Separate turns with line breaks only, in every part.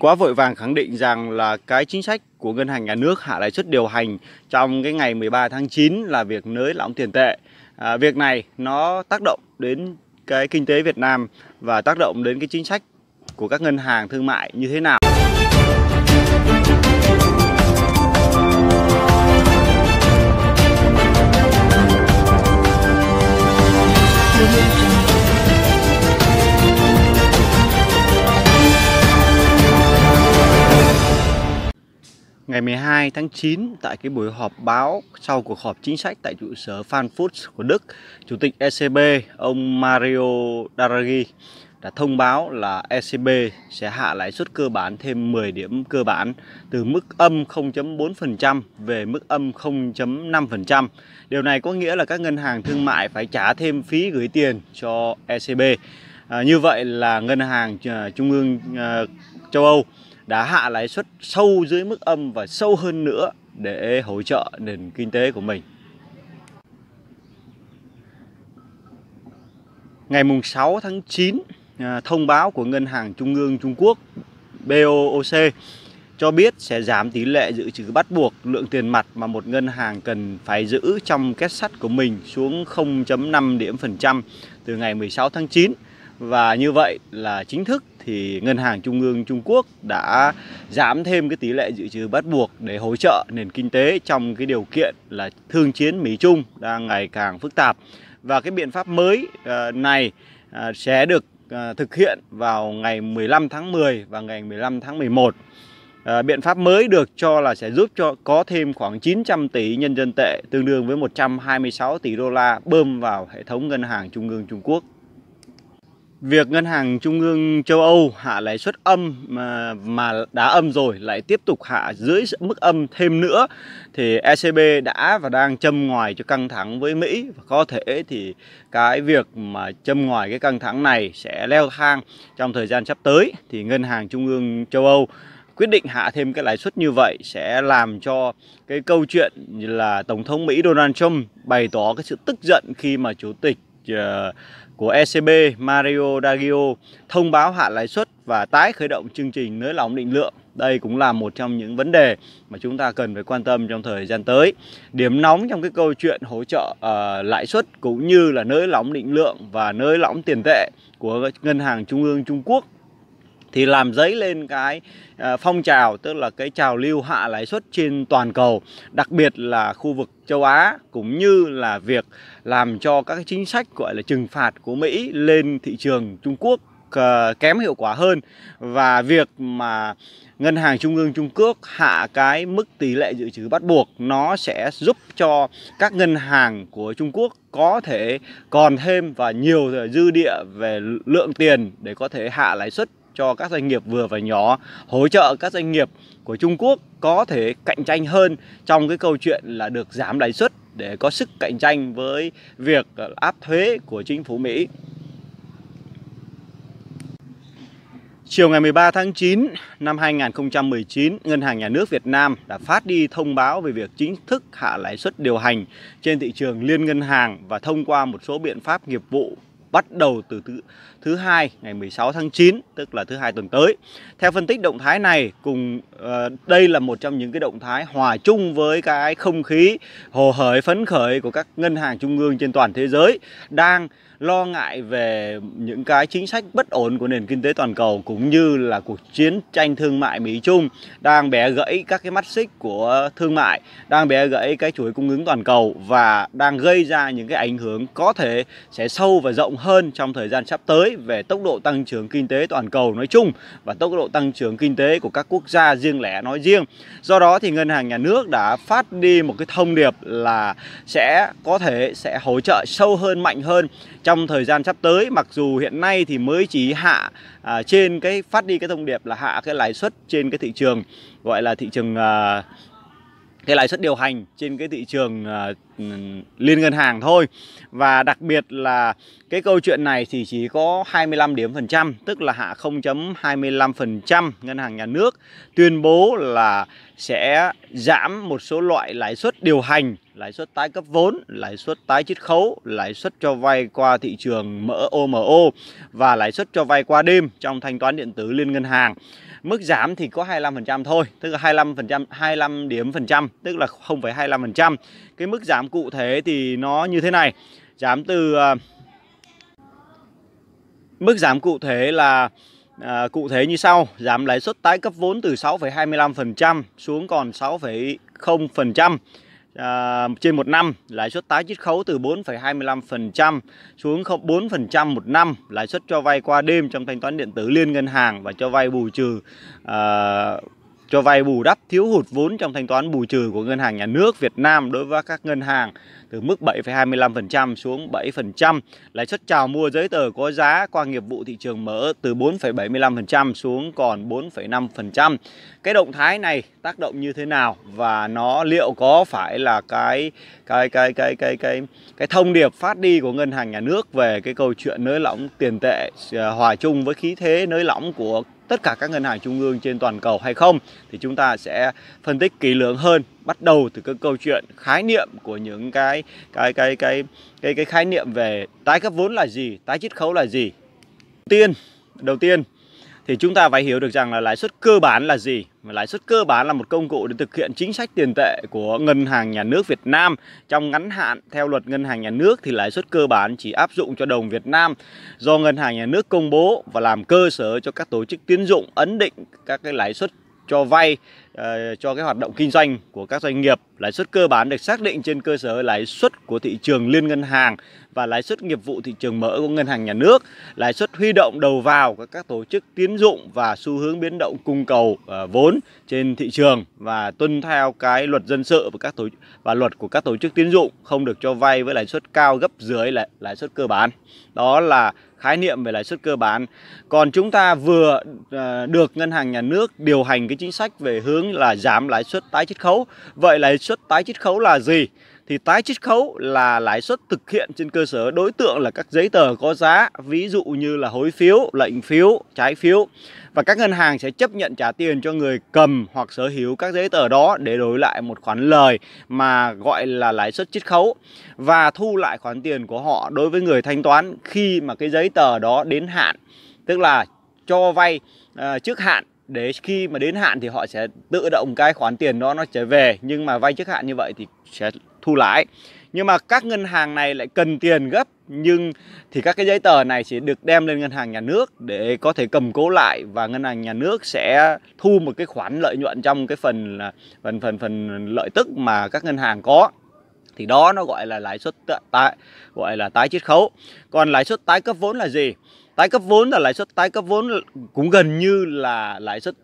quá vội vàng khẳng định rằng là cái chính sách của ngân hàng nhà nước hạ lãi suất điều hành trong cái ngày 13 tháng 9 là việc nới lỏng tiền tệ. À, việc này nó tác động đến cái kinh tế Việt Nam và tác động đến cái chính sách của các ngân hàng thương mại như thế nào ngày 12 tháng 9 tại cái buổi họp báo sau cuộc họp chính sách tại trụ sở Frankfurt của Đức, Chủ tịch ECB ông Mario Draghi đã thông báo là ECB sẽ hạ lãi suất cơ bản thêm 10 điểm cơ bản từ mức âm 0.4% về mức âm 0.5%. Điều này có nghĩa là các ngân hàng thương mại phải trả thêm phí gửi tiền cho ECB. À, như vậy là ngân hàng à, trung ương à, châu Âu đã hạ lãi suất sâu dưới mức âm và sâu hơn nữa để hỗ trợ nền kinh tế của mình. Ngày 6 tháng 9, à, thông báo của Ngân hàng Trung ương Trung Quốc BOOC cho biết sẽ giảm tỷ lệ dự trữ bắt buộc lượng tiền mặt mà một ngân hàng cần phải giữ trong kết sắt của mình xuống 0.5 điểm phần trăm từ ngày 16 tháng 9 và như vậy là chính thức thì Ngân hàng Trung ương Trung Quốc đã giảm thêm cái tỷ lệ dự trữ bắt buộc để hỗ trợ nền kinh tế trong cái điều kiện là thương chiến Mỹ Trung đang ngày càng phức tạp. Và cái biện pháp mới ờ, này ờ, sẽ được ờ, thực hiện vào ngày 15 tháng 10 và ngày 15 tháng 11. biện pháp mới được cho là sẽ giúp cho có thêm khoảng 900 tỷ nhân dân tệ tương đương với 126 tỷ đô la bơm vào hệ thống ngân hàng trung ương Trung Quốc Việc Ngân hàng Trung ương châu Âu hạ lãi suất âm mà, mà đã âm rồi lại tiếp tục hạ dưới mức âm thêm nữa thì ECB đã và đang châm ngoài cho căng thẳng với Mỹ và có thể thì cái việc mà châm ngoài cái căng thẳng này sẽ leo thang trong thời gian sắp tới thì Ngân hàng Trung ương châu Âu quyết định hạ thêm cái lãi suất như vậy sẽ làm cho cái câu chuyện là Tổng thống Mỹ Donald Trump bày tỏ cái sự tức giận khi mà Chủ tịch ờ, của ECB Mario Draghi thông báo hạ lãi suất và tái khởi động chương trình nới lỏng định lượng. Đây cũng là một trong những vấn đề mà chúng ta cần phải quan tâm trong thời gian tới. Điểm nóng trong cái câu chuyện hỗ trợ uh, lãi suất cũng như là nới lỏng định lượng và nới lỏng tiền tệ của Ngân hàng Trung ương Trung Quốc thì làm dấy lên cái ờ, phong trào tức là cái trào lưu hạ lãi suất trên toàn cầu đặc biệt là khu vực châu Á cũng như là việc làm cho các cái chính sách gọi là trừng phạt của Mỹ lên thị trường Trung Quốc ờ, kém hiệu quả hơn và việc mà ngân hàng trung ương Trung Quốc hạ cái mức tỷ lệ dự trữ bắt buộc nó sẽ giúp cho các ngân hàng của Trung Quốc có thể còn thêm và nhiều dư địa về lượng tiền để có thể hạ lãi suất cho các doanh nghiệp vừa và nhỏ, hỗ trợ các doanh nghiệp của Trung Quốc có thể cạnh tranh hơn trong cái câu chuyện là được giảm lãi suất để có sức cạnh tranh với việc ờ, áp thuế của chính phủ Mỹ. Chiều ngày 13 tháng 9 năm 2019, Ngân hàng Nhà nước Việt Nam đã phát đi thông báo về việc chính thức hạ lãi suất điều hành trên thị trường liên ngân hàng và thông qua một số biện pháp nghiệp vụ bắt đầu từ thứ, thứ hai ngày 16 tháng 9 tức là thứ hai tuần tới. Theo phân tích động thái này cùng uh, đây là một trong những cái động thái hòa chung với cái không khí hồ hởi phấn khởi của các ngân hàng trung ương trên toàn thế giới đang lo ngại về những cái chính sách bất ổn của nền kinh tế toàn cầu cũng như là cuộc chiến tranh thương mại Mỹ Trung đang bẻ gãy các cái mắt xích của thương mại, đang bẻ gãy cái chuỗi cung ứng toàn cầu và đang gây ra những cái ảnh hưởng có thể sẽ sâu và rộng hơn trong thời gian sắp tới về tốc độ tăng trưởng kinh tế toàn cầu nói chung và tốc độ tăng trưởng kinh tế của các quốc gia riêng lẻ nói riêng. Do đó thì ngân hàng nhà nước đã phát đi một cái thông điệp là sẽ có thể sẽ hỗ trợ sâu hơn mạnh hơn trong thời gian sắp tới mặc dù hiện nay thì mới chỉ hạ à, trên cái phát đi cái thông điệp là hạ cái lãi suất trên cái thị trường gọi là thị trường à, cái lãi suất điều hành trên cái thị trường à, Ừ, liên ngân hàng thôi và đặc biệt là cái câu chuyện này thì chỉ có 25 điểm phần trăm tức là hạ 0.25% ngân hàng nhà nước tuyên bố là sẽ giảm một số loại lãi suất điều hành lãi suất tái cấp vốn, lãi suất tái chiết khấu, lãi suất cho vay qua thị trường mở OMO và lãi suất cho vay qua đêm trong thanh toán điện tử liên ngân hàng. Mức giảm thì có 25% thôi, tức là 25% 25 điểm phần trăm, tức là 0,25% cái mức giảm cụ thể thì nó như thế này giảm từ uh, mức giảm cụ thể là À, cụ thể như sau, giảm lãi suất tái cấp vốn từ 6,25% xuống còn 6,0% à, trên một năm, lãi suất tái chiết khấu từ 4,25% xuống 4% một năm, lãi suất cho vay qua đêm trong thanh toán điện tử liên ngân hàng và cho vay bù trừ à, cho vay bù đắp thiếu hụt vốn trong thanh toán bù trừ của Ngân hàng Nhà nước Việt Nam đối với các ngân hàng từ mức 7,25% xuống 7%, lãi suất chào mua giấy tờ có giá qua nghiệp vụ thị trường mở từ 4,75% xuống còn 4,5%. Cái động thái này tác động như thế nào và nó liệu có phải là cái cái cái cái cái cái cái thông điệp phát đi của Ngân hàng Nhà nước về cái câu chuyện nới lỏng tiền tệ à, hòa chung với khí thế nới lỏng của tất cả các ngân hàng trung ương trên toàn cầu hay không thì chúng ta sẽ phân tích kỹ lưỡng hơn bắt đầu từ cái câu chuyện khái niệm của những cái cái cái cái cái cái khái niệm về tái cấp vốn là gì tái chiết khấu là gì đầu tiên đầu tiên thì chúng ta phải hiểu được rằng là lãi suất cơ bản là gì và lãi suất cơ bản là một công cụ để thực hiện chính sách tiền tệ của ngân hàng nhà nước Việt Nam trong ngắn hạn theo luật ngân hàng nhà nước thì lãi suất cơ bản chỉ áp dụng cho đồng Việt Nam do ngân hàng nhà nước công bố và làm cơ sở cho các tổ chức tiến dụng ấn định các cái lãi suất cho vay Ờ, cho cái hoạt động kinh doanh của các doanh nghiệp. Lãi suất cơ bản được xác định trên cơ sở lãi suất của thị trường liên ngân hàng và lãi suất nghiệp vụ thị trường mở của ngân hàng nhà nước, lãi suất huy động đầu vào của các tổ chức tiến dụng và xu hướng biến động cung cầu ờ, vốn trên thị trường và tuân theo cái luật dân sự và các tổ và luật của các tổ chức tiến dụng không được cho vay với lãi suất cao gấp dưới lãi lãi suất cơ bản. Đó là khái niệm về lãi suất cơ bản. Còn chúng ta vừa à, được ngân hàng nhà nước điều hành cái chính sách về hướng là giảm lãi suất tái chiết khấu. Vậy lãi suất tái chiết khấu là gì? thì tái chiết khấu là lãi suất thực hiện trên cơ sở đối tượng là các giấy tờ có giá, ví dụ như là hối phiếu, lệnh phiếu, trái phiếu. Và các ngân hàng sẽ chấp nhận trả tiền cho người cầm hoặc sở hữu các giấy tờ đó để đổi lại một khoản lời mà gọi là lãi suất chiết khấu và thu lại khoản tiền của họ đối với người thanh toán khi mà cái giấy tờ đó đến hạn, tức là cho vay uh, trước hạn để khi mà đến hạn thì họ sẽ tự động cái khoản tiền đó nó trở về nhưng mà vay trước hạn như vậy thì sẽ thu lãi nhưng mà các ngân hàng này lại cần tiền gấp nhưng thì các cái giấy tờ này chỉ được đem lên ngân hàng nhà nước để có thể cầm cố lại và ngân hàng nhà nước sẽ thu một cái khoản lợi nhuận trong cái phần là phần phần phần lợi tức mà các ngân hàng có thì đó nó gọi là lãi suất tái gọi là tái chiết khấu còn lãi suất tái cấp vốn là gì tái cấp vốn là lãi suất tái cấp vốn cũng gần như là lãi suất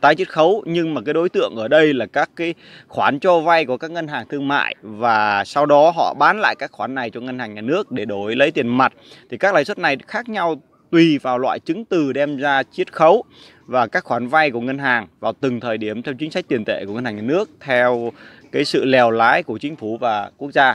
tái chiết khấu nhưng mà cái đối tượng ở đây là các cái khoản cho vay của các ngân hàng thương mại và sau đó họ bán lại các khoản này cho ngân hàng nhà nước để đổi lấy tiền mặt thì các lãi suất này khác nhau tùy vào loại chứng từ đem ra chiết khấu và các khoản vay của ngân hàng vào từng thời điểm trong chính sách tiền tệ của ngân hàng nhà nước theo cái sự lèo lái của chính phủ và quốc gia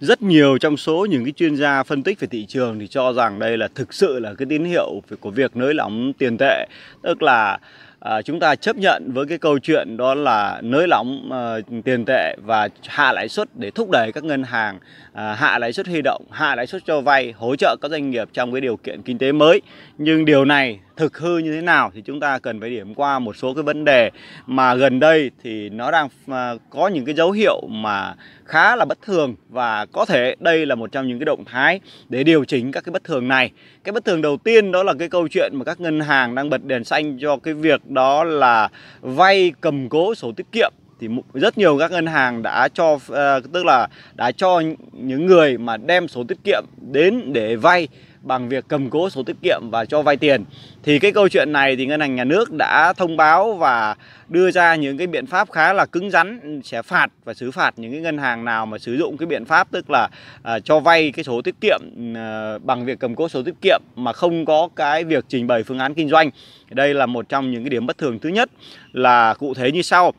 rất nhiều trong số những cái chuyên gia phân tích về thị trường thì cho rằng đây là thực sự là cái tín hiệu của việc nới lỏng tiền tệ tức là à, chúng ta chấp nhận với cái câu chuyện đó là nới lỏng à, tiền tệ và hạ lãi suất để thúc đẩy các ngân hàng à, hạ lãi suất huy động hạ lãi suất cho vay hỗ trợ các doanh nghiệp trong cái điều kiện kinh tế mới nhưng điều này thực hư như thế nào thì chúng ta cần phải điểm qua một số cái vấn đề mà gần đây thì nó đang à, có những cái dấu hiệu mà khá là bất thường và có thể đây là một trong những cái động thái để điều chỉnh các cái bất thường này. Cái bất thường đầu tiên đó là cái câu chuyện mà các ngân hàng đang bật đèn xanh cho cái việc đó là vay cầm cố sổ tiết kiệm thì rất nhiều các ngân hàng đã cho à, tức là đã cho những người mà đem sổ tiết kiệm đến để vay bằng việc cầm cố sổ tiết kiệm và cho vay tiền. Thì cái câu chuyện này thì ngân hàng nhà nước đã thông báo và đưa ra những cái biện pháp khá là cứng rắn sẽ phạt và xử phạt những cái ngân hàng nào mà sử dụng cái biện pháp tức là à, cho vay cái số tiết kiệm à, bằng việc cầm cố số tiết kiệm mà không có cái việc trình bày phương án kinh doanh. Đây là một trong những cái điểm bất thường thứ nhất là cụ thể như sau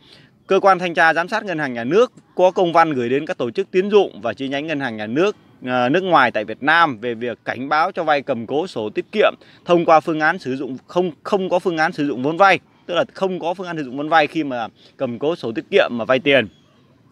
cơ quan thanh tra giám sát ngân hàng nhà nước có công văn gửi đến các tổ chức tiến dụng và chi nhánh ngân hàng nhà nước À, nước ngoài tại Việt Nam về việc cảnh báo cho vay cầm cố sổ tiết kiệm thông qua phương án sử dụng không không có phương án sử dụng vốn vay tức là không có phương án sử dụng vốn vay khi mà cầm cố sổ tiết kiệm mà vay tiền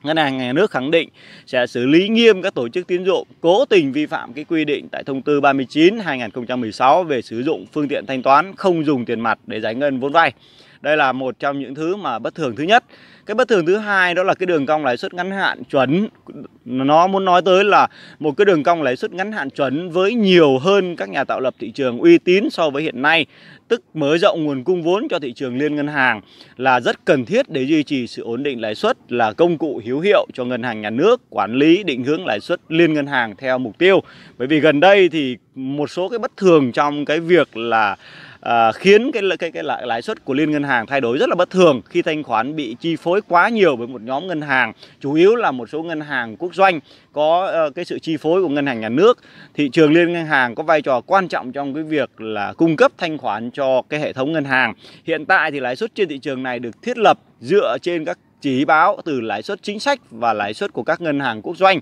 Ngân hàng nhà nước khẳng định sẽ xử lý nghiêm các tổ chức tín dụng cố tình vi phạm cái quy định tại thông tư 39 2016 về sử dụng phương tiện thanh toán không dùng tiền mặt để giải ngân vốn vay. Đây là một trong những thứ mà bất thường thứ nhất. Cái bất thường thứ hai đó là cái đường cong lãi suất ngắn hạn chuẩn. Nó muốn nói tới là một cái đường cong lãi suất ngắn hạn chuẩn với nhiều hơn các nhà tạo lập thị trường uy tín so với hiện nay, tức mở rộng nguồn cung vốn cho thị trường liên ngân hàng là rất cần thiết để duy trì sự ổn định lãi suất là công cụ hữu hiệu cho ngân hàng nhà nước quản lý định hướng lãi suất liên ngân hàng theo mục tiêu. Bởi vì gần đây thì một số cái bất thường trong cái việc là à, khiến cái cái cái lãi suất của liên ngân hàng thay đổi rất là bất thường khi thanh khoản bị chi phối quá nhiều với một nhóm ngân hàng chủ yếu là một số ngân hàng quốc doanh có uh, cái sự chi phối của ngân hàng nhà nước thị trường liên ngân hàng có vai trò quan trọng trong cái việc là cung cấp thanh khoản cho cái hệ thống ngân hàng hiện tại thì lãi suất trên thị trường này được thiết lập dựa trên các chỉ báo từ lãi suất chính sách và lãi suất của các ngân hàng quốc doanh.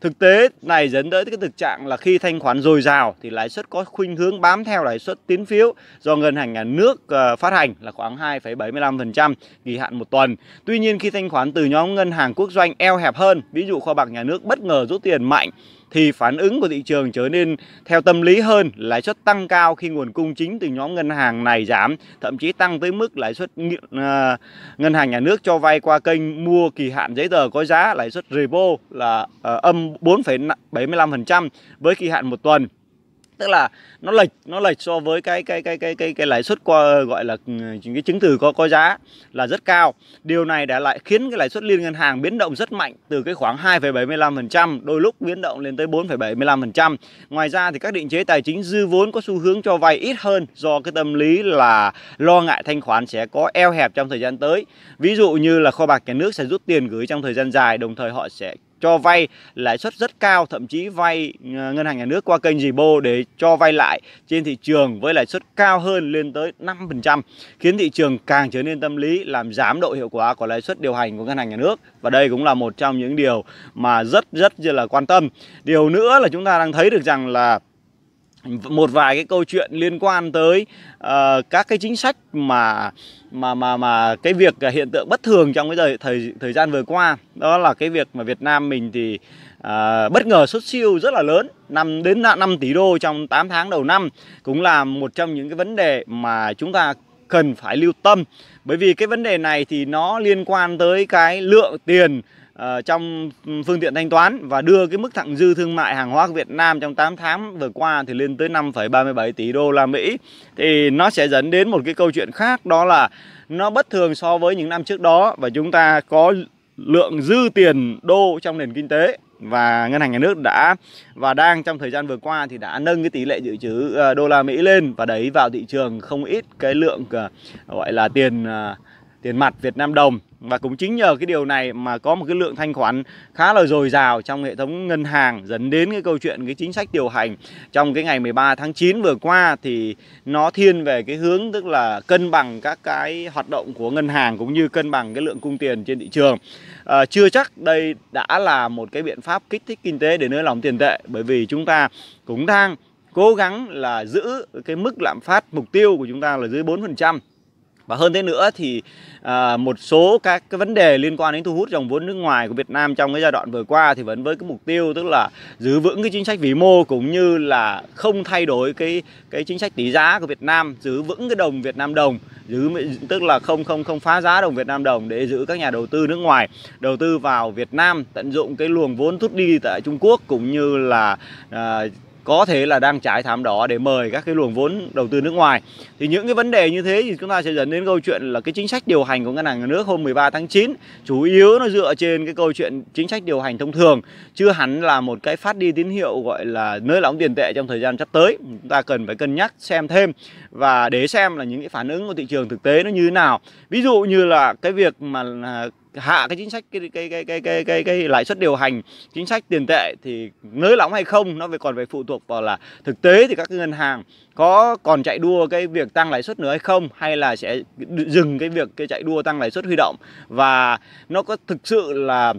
Thực tế này dẫn tới cái thực trạng là khi thanh khoản dồi dào thì lãi suất có khuynh hướng bám theo lãi suất tín phiếu do ngân hàng nhà nước ờ, phát hành là khoảng 2,75% kỳ hạn một tuần. Tuy nhiên khi thanh khoản từ nhóm ngân hàng quốc doanh eo hẹp hơn, ví dụ kho bạc nhà nước bất ngờ rút tiền mạnh thì phản ứng của thị trường trở nên theo tâm lý hơn, lãi suất tăng cao khi nguồn cung chính từ nhóm ngân hàng này giảm, thậm chí tăng tới mức lãi suất ờ, ngân hàng nhà nước cho vay qua kênh mua kỳ hạn giấy tờ có giá lãi suất repo là ờ, âm 4,75% với kỳ hạn một tuần tức là nó lệch nó lệch so với cái cái cái cái cái cái lãi suất qua gọi là ừ, cái chứng từ có có giá là rất cao điều này đã lại khiến cái lãi suất liên ngân hàng biến động rất mạnh từ cái khoảng 2,75% đôi lúc biến động lên tới 4,75% ngoài ra thì các định chế tài chính dư vốn có xu hướng cho vay ít hơn do cái tâm lý là lo ngại thanh khoản sẽ có eo hẹp trong thời gian tới ví dụ như là kho bạc nhà nước sẽ rút tiền gửi trong thời gian dài đồng thời họ sẽ cho vay lãi suất rất cao thậm chí vay ờ, ngân hàng nhà nước qua kênh Jibo để cho vay lại trên thị trường với lãi suất cao hơn lên tới 5% khiến thị trường càng trở nên tâm lý làm giảm độ hiệu quả của lãi suất điều hành của ngân hàng nhà nước và đây cũng là một trong những điều mà rất rất là quan tâm. Điều nữa là chúng ta đang thấy được rằng là một vài cái câu chuyện liên quan tới uh, các cái chính sách mà mà mà mà cái việc hiện tượng bất thường trong cái thời thời thời gian vừa qua đó là cái việc mà Việt Nam mình thì uh, bất ngờ xuất siêu rất là lớn năm đến 5 tỷ đô trong 8 tháng đầu năm cũng là một trong những cái vấn đề mà chúng ta cần phải lưu tâm bởi vì cái vấn đề này thì nó liên quan tới cái lượng tiền Ờ, trong phương tiện thanh toán và đưa cái mức thặng dư thương mại hàng hóa của Việt Nam trong 8 tháng vừa qua thì lên tới 5,37 tỷ đô la Mỹ thì nó sẽ dẫn đến một cái câu chuyện khác đó là nó bất thường so với những năm trước đó và chúng ta có lượng dư tiền đô trong nền kinh tế và ngân hàng nhà nước đã và đang trong thời gian vừa qua thì đã nâng cái tỷ lệ dự trữ ờ, đô la Mỹ lên và đẩy vào thị trường không ít cái lượng ờ, gọi là tiền tiền mặt Việt Nam đồng và cũng chính nhờ cái điều này mà có một cái lượng thanh khoản khá là dồi dào trong hệ thống ngân hàng dẫn đến cái câu chuyện cái chính sách điều hành trong cái ngày 13 tháng 9 vừa qua thì nó thiên về cái hướng tức là cân bằng các cái hoạt động của ngân hàng cũng như cân bằng cái lượng cung tiền trên thị trường à, chưa chắc đây đã là một cái biện pháp kích thích kinh tế để nới lỏng tiền tệ bởi vì chúng ta cũng đang cố gắng là giữ cái mức lạm phát mục tiêu của chúng ta là dưới 4% và hơn thế nữa thì à, một số các cái vấn đề liên quan đến thu hút dòng vốn nước ngoài của Việt Nam trong cái giai đoạn vừa qua thì vẫn với cái mục tiêu tức là giữ vững cái chính sách vĩ mô cũng như là không thay đổi cái cái chính sách tỷ giá của Việt Nam giữ vững cái đồng Việt Nam đồng giữ tức là không không không phá giá đồng Việt Nam đồng để giữ các nhà đầu tư nước ngoài đầu tư vào Việt Nam tận dụng cái luồng vốn rút đi tại Trung Quốc cũng như là à, có thể là đang trải thảm đỏ để mời các cái luồng vốn đầu tư nước ngoài. Thì những cái vấn đề như thế thì chúng ta sẽ dẫn đến câu chuyện là cái chính sách điều hành của ngân hàng nhà nước hôm 13 tháng 9 chủ yếu nó dựa trên cái câu chuyện chính sách điều hành thông thường chưa hẳn là một cái phát đi tín hiệu gọi là nới lỏng tiền tệ trong thời gian sắp tới. Chúng ta cần phải cân nhắc xem thêm và để xem là những cái phản ứng của thị trường thực tế nó như thế nào. Ví dụ như là cái việc mà à, hạ cái chính sách cái cái cái cái cái cái, cái lãi suất điều hành chính sách tiền tệ thì nới lỏng hay không nó phải còn phải phụ thuộc vào là thực tế thì các ngân hàng có còn chạy đua cái việc tăng lãi suất nữa hay không hay là sẽ dừng cái việc cái chạy đua tăng lãi suất huy động và nó có thực sự là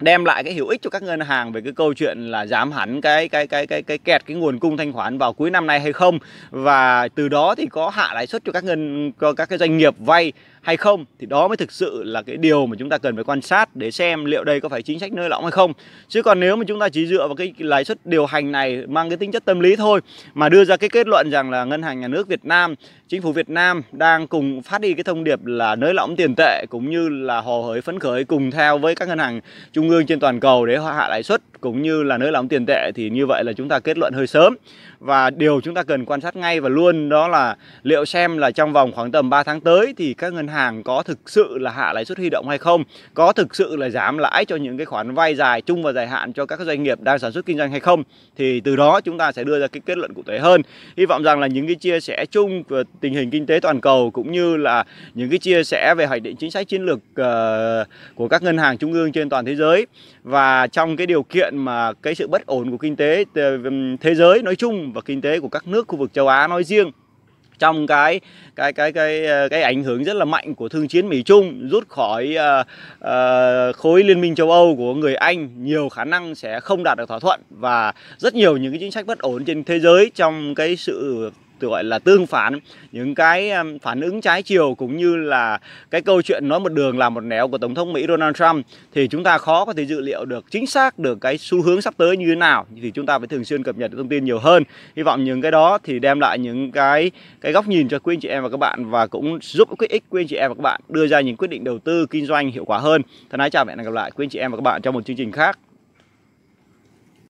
đem lại cái hữu ích cho các ngân hàng về cái câu chuyện là giảm hẳn cái cái cái cái cái kẹt cái nguồn cung thanh khoản vào cuối năm nay hay không và từ đó thì có hạ lãi suất cho các ngân cho các cái doanh nghiệp vay hay không thì đó mới thực sự là cái điều mà chúng ta cần phải quan sát để xem liệu đây có phải chính sách nới lỏng hay không chứ còn nếu mà chúng ta chỉ dựa vào cái lãi suất điều hành này mang cái tính chất tâm lý thôi mà đưa ra cái kết luận rằng là ngân hàng nhà nước Việt Nam chính phủ Việt Nam đang cùng phát đi cái thông điệp là nới lỏng tiền tệ cũng như là hò hởi phấn khởi cùng theo với các ngân hàng trung ương trên toàn cầu để hạ lãi suất cũng như là nới lỏng tiền tệ thì như vậy là chúng ta kết luận hơi sớm và điều chúng ta cần quan sát ngay và luôn đó là liệu xem là trong vòng khoảng tầm 3 tháng tới thì các ngân hàng có thực sự là hạ lãi suất huy động hay không có thực sự là giảm lãi cho những cái khoản vay dài chung và dài hạn cho các doanh nghiệp đang sản xuất kinh doanh hay không thì từ đó chúng ta sẽ đưa ra cái kết luận cụ thể hơn hy vọng rằng là những cái chia sẻ chung về tình hình kinh tế toàn cầu cũng như là những cái chia sẻ về hoạch định chính sách chiến lược ờ, của các ngân hàng trung ương trên toàn thế giới và trong cái điều kiện mà cái sự bất ổn của kinh tế thế giới nói chung và kinh tế của các nước khu vực châu Á nói riêng trong cái cái cái cái ờ, cái ảnh hưởng rất là mạnh của thương chiến Mỹ Trung rút khỏi uh, uh, khối liên minh châu Âu của người Anh nhiều khả năng sẽ không đạt được thỏa thuận và rất nhiều những cái chính sách bất ổn trên thế giới trong cái sự tôi gọi là tương phản những cái um, phản ứng trái chiều cũng như là cái câu chuyện nói một đường làm một nẻo của tổng thống Mỹ Donald Trump thì chúng ta khó có thể dự liệu được chính xác được cái xu hướng sắp tới như thế nào thì chúng ta phải thường xuyên cập nhật thông tin nhiều hơn hy vọng những cái đó thì đem lại những cái cái góc nhìn cho quý anh chị em và các bạn và cũng giúp quý ích quý anh chị em và các bạn đưa ra những quyết định đầu tư kinh doanh hiệu quả hơn thân ái chào và hẹn gặp lại quý anh chị em và các bạn trong một chương trình khác